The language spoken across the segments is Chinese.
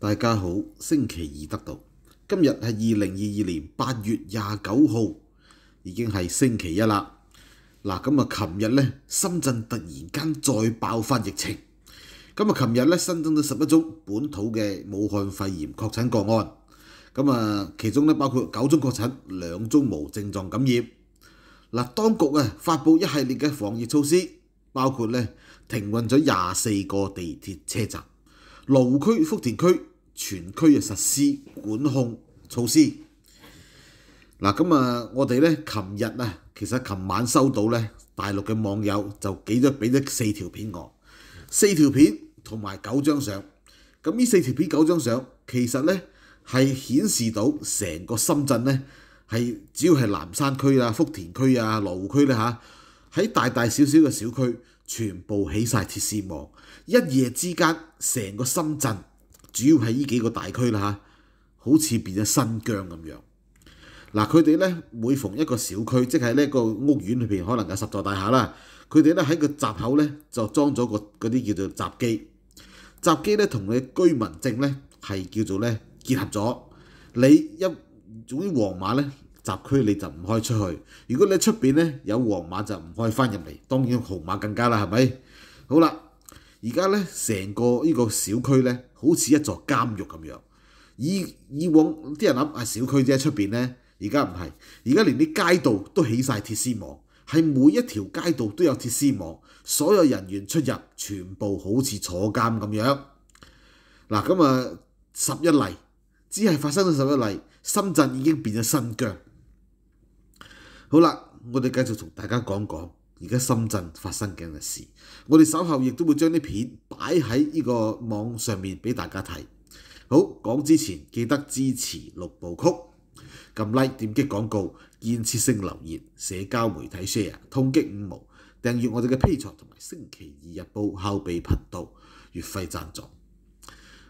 大家好，星期二得到，今日系二零二二年八月廿九號，已經係星期一啦。嗱，咁啊，琴日咧，深圳突然間再爆发疫情，咁啊，琴日咧新增咗十一宗本土嘅武漢肺炎確診個案，咁啊，其中咧包括九宗確診，兩宗無症狀感染。嗱，當局啊發佈一系列嘅防疫措施，包括咧停運咗廿四個地鐵車站。羅湖區、福田區全区嘅實施管控措施。嗱，咁啊，我哋咧，琴日啊，其實琴晚收到咧，大陸嘅網友就寄咗俾咗四條片我，四條片同埋九張相。咁呢四條片九張相，其實咧係顯示到成個深圳咧，係只要係南山區啊、福田區啊、羅湖區咧吓，喺大大小小嘅小區。全部起晒鐵絲網，一夜之間成個深圳主要係呢幾個大區啦好似變咗新疆咁樣。嗱，佢哋咧每逢一個小區，即係呢個屋苑裏面可能有十座大廈啦，佢哋咧喺個閘口咧就裝咗個嗰啲叫做閘機，閘機咧同你居民證咧係叫做咧結合咗。你一總之皇馬咧。集區你就唔可以出去。如果你出邊咧有黃馬就唔可以翻入嚟，當然紅馬更加啦，係咪？好啦，而家咧成個呢個小區咧好似一座監獄咁樣。以以往啲人諗啊，小區啫，出邊咧而家唔係，而家連啲街道都起曬鐵絲網，係每一條街道都有鐵絲網，所有人員出入全部好似坐監咁樣。嗱咁啊，十一例只係發生咗十一例，深圳已經變咗新疆。好啦，我哋繼續同大家講講而家深圳發生緊嘅事。我哋稍後亦都會將啲片擺喺呢個網上面俾大家睇。好講之前，記得支持六部曲，撳 like，點擊廣告，建設性留言，社交媒體 share，通擊五毛，訂閱我哋嘅 P 坐同埋星期二日報後備頻道月費贊助。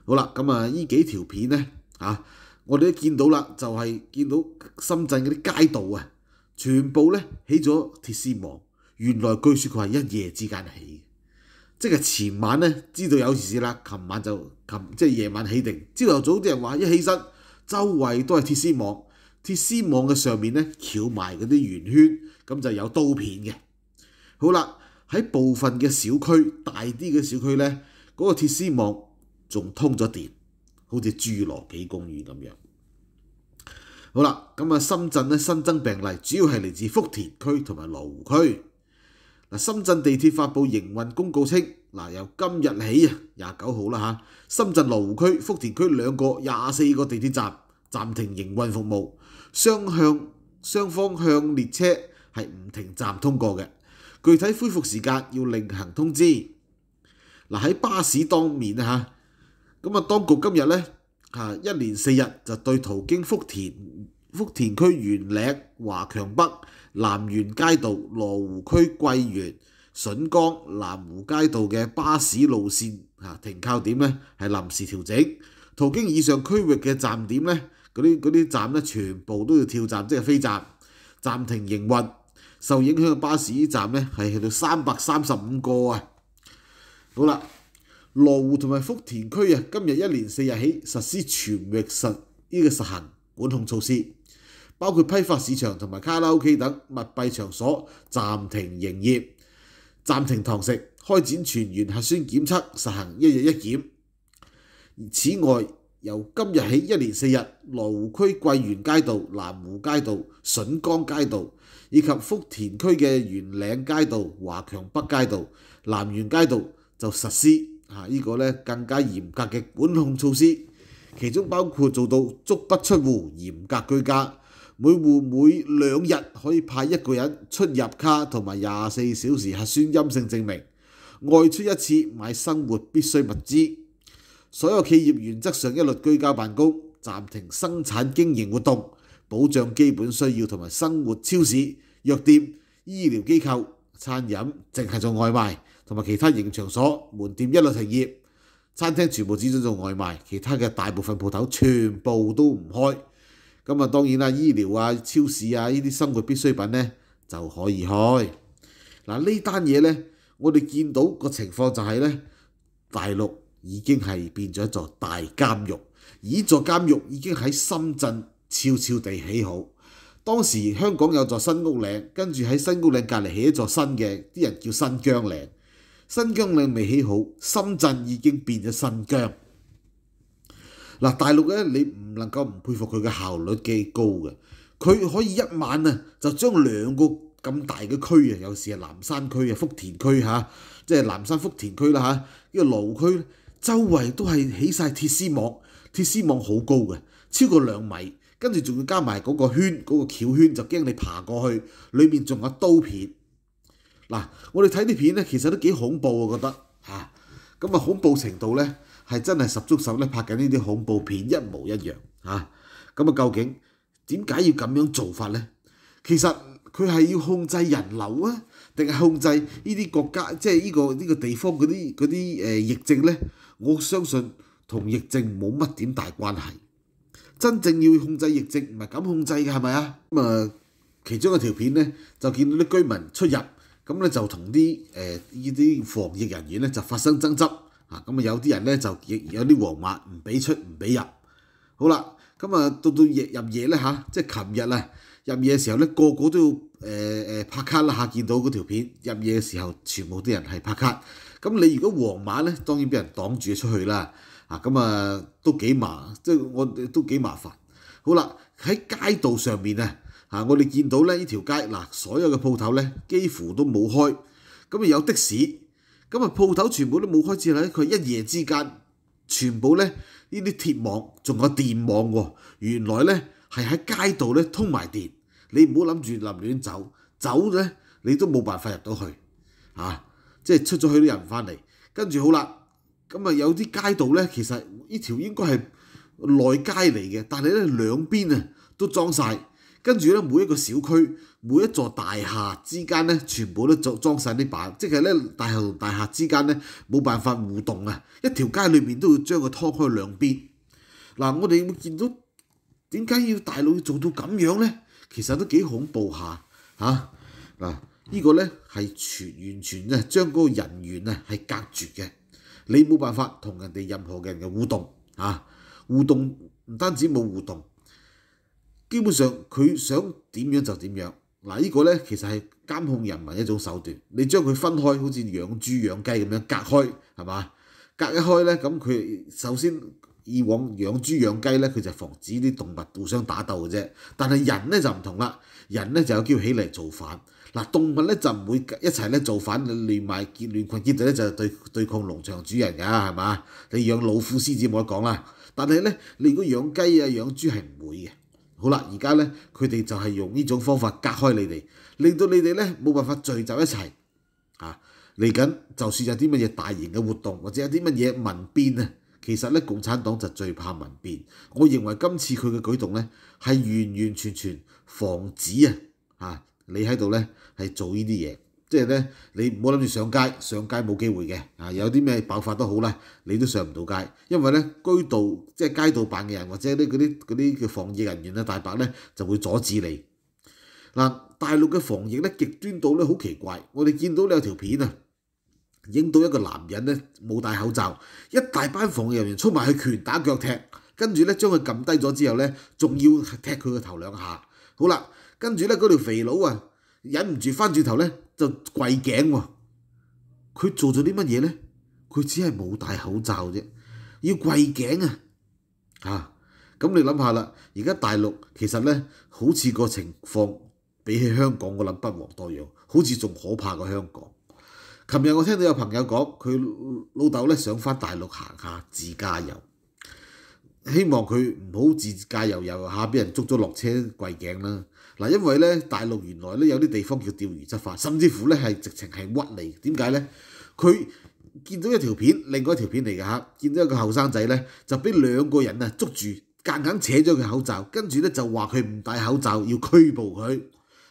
好啦，咁啊，依幾條片呢，啊、我哋都見到啦，就係見到深圳嗰啲街道啊。全部咧起咗鐵絲網，原來據說佢係一夜之間起，即係前晚咧知道有事啦，琴晚就琴即係夜晚起定，朝頭早啲人話一起身，周圍都係鐵絲網，鐵絲網嘅上面咧翹埋嗰啲圓圈，咁就有刀片嘅。好啦，喺部分嘅小區，大啲嘅小區咧，嗰個鐵絲網仲通咗電，好似侏罗纪公园咁樣。好啦，咁啊，深圳咧新增病例主要係嚟自福田區同埋羅湖區。嗱，深圳地鐵發布營運公告稱，嗱由今日起啊，廿九號啦嚇，深圳羅湖區、福田區兩個廿四個地鐵站暫停營運服務，雙向雙方向列車係唔停站通過嘅，具體恢復時間要另行通知。嗱喺巴士當面啊嚇，咁啊，當局今日咧。嚇，一連四日就對途經福田、福田區園嶺、華強北、南園街道、羅湖區桂園、筍江南湖街道嘅巴士路線嚇停靠點咧，係臨時調整。途經以上區域嘅站點咧，嗰啲嗰啲站咧，全部都要跳站，即係飛站，暫停營運。受影響嘅巴士站咧，係去到三百三十五個啊。好啦。羅湖同埋福田區啊，今日一連四日起實施全域實呢個實行管控措施，包括批發市場同埋卡拉 OK 等密閉場所暫停營業、暫停堂食，開展全員核酸檢測，實行一日一檢。此外，由今日起一連四日，羅湖區桂園街道、南湖街道、筍江街道，以及福田區嘅元嶺街道、華強北街道、南園街道就實施。啊！依個咧更加嚴格嘅管控措施，其中包括做到足不出户、嚴格居家，每户每兩日可以派一個人出入卡同埋廿四小時核酸陰性證明。外出一次買生活必需物資，所有企業原則上一律居家辦公，暫停生產經營活動，保障基本需要同埋生活。超市、藥店、醫療機構、餐飲，淨係做外賣。同埋其他營場所門店一律停業，餐廳全部只准做外賣，其他嘅大部分鋪頭全部都唔開。咁啊，當然啦，醫療啊、超市啊呢啲生活必需品咧就可以開。嗱呢單嘢咧，我哋見到個情況就係咧，大陸已經係變咗一座大監獄，而座監獄已經喺深圳悄悄地起好。當時香港有座新屋嶺，跟住喺新屋嶺隔離起一座新嘅，啲人叫新疆嶺。新疆你未起好，深圳已經變咗新疆。嗱，大陸咧你唔能夠唔佩服佢嘅效率幾高嘅，佢可以一晚啊就將兩個咁大嘅區啊，有時係南山區啊福田區嚇，即係南山福田區啦嚇，呢個羅區周圍都係起曬鐵絲網，鐵絲網好高嘅，超過兩米，跟住仲要加埋嗰個圈嗰個橋圈，就驚你爬過去，裏面仲有刀片。嗱，我哋睇啲片咧，其實都幾恐怖我覺得嚇，咁啊恐怖程度咧，係真係十足手咧拍緊呢啲恐怖片一模一樣嚇。咁啊，究竟點解要咁樣做法咧？其實佢係要控制人流啊，定係控制呢啲國家，即係呢個呢個地方嗰啲嗰啲誒疫症咧？我相信同疫症冇乜點大關係。真正要控制疫症唔係咁控制嘅，係咪啊？咁啊，其中一條片咧就見到啲居民出入。咁咧就同啲誒依啲防疫人員咧就發生爭執，啊咁啊有啲人咧就亦有啲黃馬唔俾出唔俾入，好啦，咁啊到到入夜咧嚇，即係琴日啊入夜嘅時候咧個個都要誒誒拍卡啦嚇，見到嗰條片入夜嘅時候全部啲人係拍卡，咁你如果黃馬咧當然俾人擋住出去啦，啊咁啊都幾麻，即係我都幾麻煩，好啦喺街道上面啊。嚇！我哋見到咧，呢條街嗱，所有嘅鋪頭咧幾乎都冇開，咁啊有的士，咁啊鋪頭全部都冇開住咧，佢一夜之間全部咧呢啲鐵網仲有電網喎，原來咧係喺街道咧通埋電。你唔好諗住臨亂走，走咧你都冇辦法入到去嚇，即係出咗去啲人翻嚟，跟住好啦，咁啊有啲街道咧其實呢條應該係內街嚟嘅，但係咧兩邊啊都裝晒，跟住咧，每一個小區、每一座大廈之間咧，全部都裝裝曬啲板，即係咧大廈同大廈之間咧冇辦法互動啊！一條街裏面都要將佢拖開兩邊。嗱，我哋會見到點解要大要做到咁樣咧？其實都幾恐怖下嚇！嗱，依個咧係全完全咧將嗰個人員咧係隔絕嘅，你冇辦法同人哋任何嘅人嘅互動啊！互動唔單止冇互動。基本上佢想點樣就點樣嗱，呢個咧其實係監控人民一種手段。你將佢分開，好似養豬養雞咁樣隔開，係嘛？隔一開咧，咁佢首先以往養豬養雞咧，佢就防止啲動物互相打鬥嘅啫。但係人咧就唔同啦，人咧就有會起嚟造反嗱，動物咧就唔會一齊咧造反，連埋結亂群結隊咧就對對抗農場主人㗎，係嘛？你養老虎獅子冇得講啦，但係咧你如果養雞啊養豬係唔會嘅。好啦，而家咧，佢哋就係用呢種方法隔開你哋，令到你哋咧冇辦法聚集一齊。啊，嚟緊就算有啲乜嘢大型嘅活動，或者有啲乜嘢民變啊，其實咧共產黨就最怕民變。我認為今次佢嘅舉動咧係完完全全防止啊，啊你喺度咧係做呢啲嘢。即係咧，你唔好諗住上街，上街冇機會嘅啊！有啲咩爆發都好啦，你都上唔到街，因為咧居道即係街道辦嘅人，或者啲嗰啲嗰啲嘅防疫人員啊、大伯咧就會阻止你嗱。大陸嘅防疫咧極端到咧好奇怪，我哋見到咧有條片啊，影到一個男人咧冇戴口罩，一大班防疫人員衝埋去拳打腳踢，跟住咧將佢撳低咗之後咧，仲要踢佢個頭兩下，好啦，跟住咧嗰條肥佬啊忍唔住翻轉頭咧。就跪頸喎，佢做咗啲乜嘢咧？佢只係冇戴口罩啫，要跪頸啊！啊，咁你諗下啦，而家大陸其實咧，好似個情況比起香港嗰撚不遑多樣，好似仲可怕過香港。琴日我聽到有朋友講，佢老豆咧想翻大陸行下自駕遊，希望佢唔好自駕遊遊下俾人捉咗落車跪頸啦。嗱，因為咧大陸原來咧有啲地方叫釣魚執法，甚至乎咧係直情係屈你。點解咧？佢見到一條片，另外一條片嚟嘅嚇，見到一個後生仔咧就俾兩個人啊捉住，夾硬扯咗佢口罩，跟住咧就話佢唔戴口罩要拘捕佢。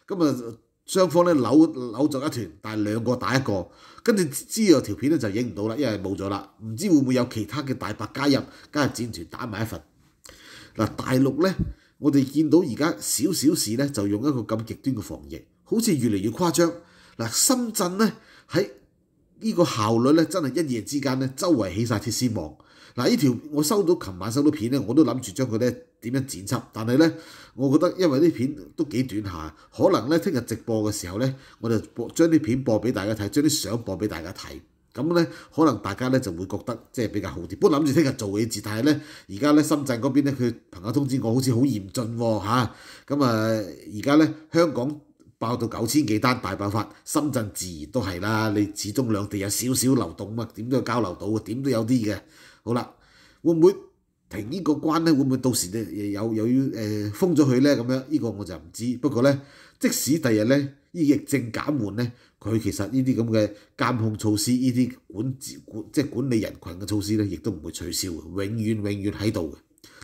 咁啊，雙方咧扭扭作一團，但係兩個打一個，跟住之後條片咧就影唔到啦，因為冇咗啦。唔知會唔會有其他嘅大伯加入，加入戰團打埋一份。嗱，大陸咧。我哋見到而家少少事咧，就用一個咁極端嘅防疫，好似越嚟越誇張。嗱，深圳咧喺呢個效率咧，真係一夜之間咧，周圍起曬鐵絲網。嗱，呢條我收到，琴晚收到片咧，我都諗住將佢咧點樣剪輯，但係咧，我覺得因為啲片都幾短下，可能咧聽日直播嘅時候咧，我就播將啲片播俾大家睇，將啲相播俾大家睇。咁咧，可能大家咧就會覺得即係比較好啲。不過諗住聽日做嘢字，但係咧而家咧深圳嗰邊咧佢朋友通知我，好似好嚴峻喎嚇。咁啊，而家咧香港爆到九千幾單大爆發，深圳自然都係啦。你始終兩地有少少流動啊嘛，點都交流到啊，點都有啲嘅。好啦，會唔會？停呢個關咧，會唔會到時咧又有又要誒封咗佢咧？咁樣呢個我就唔知。不過咧，即使第日咧呢疫症減緩咧，佢其實呢啲咁嘅監控措施、呢啲管管即係管理人群嘅措施咧，亦都唔會取消，永遠永遠喺度嘅。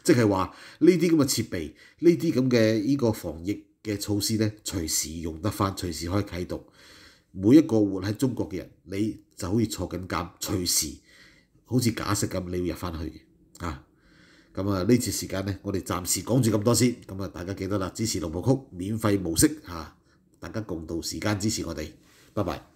即係話呢啲咁嘅設備、呢啲咁嘅呢個防疫嘅措施咧，隨時用得翻，隨時可以啟動。每一個活喺中國嘅人，你就好似坐緊監，隨時好似假釋咁，你要入翻去嘅啊！咁啊，呢次時間呢，我哋暫時講住咁多先。咁啊，大家記得啦，支持龍門曲免費模式嚇，大家共度時間支持我哋，拜拜。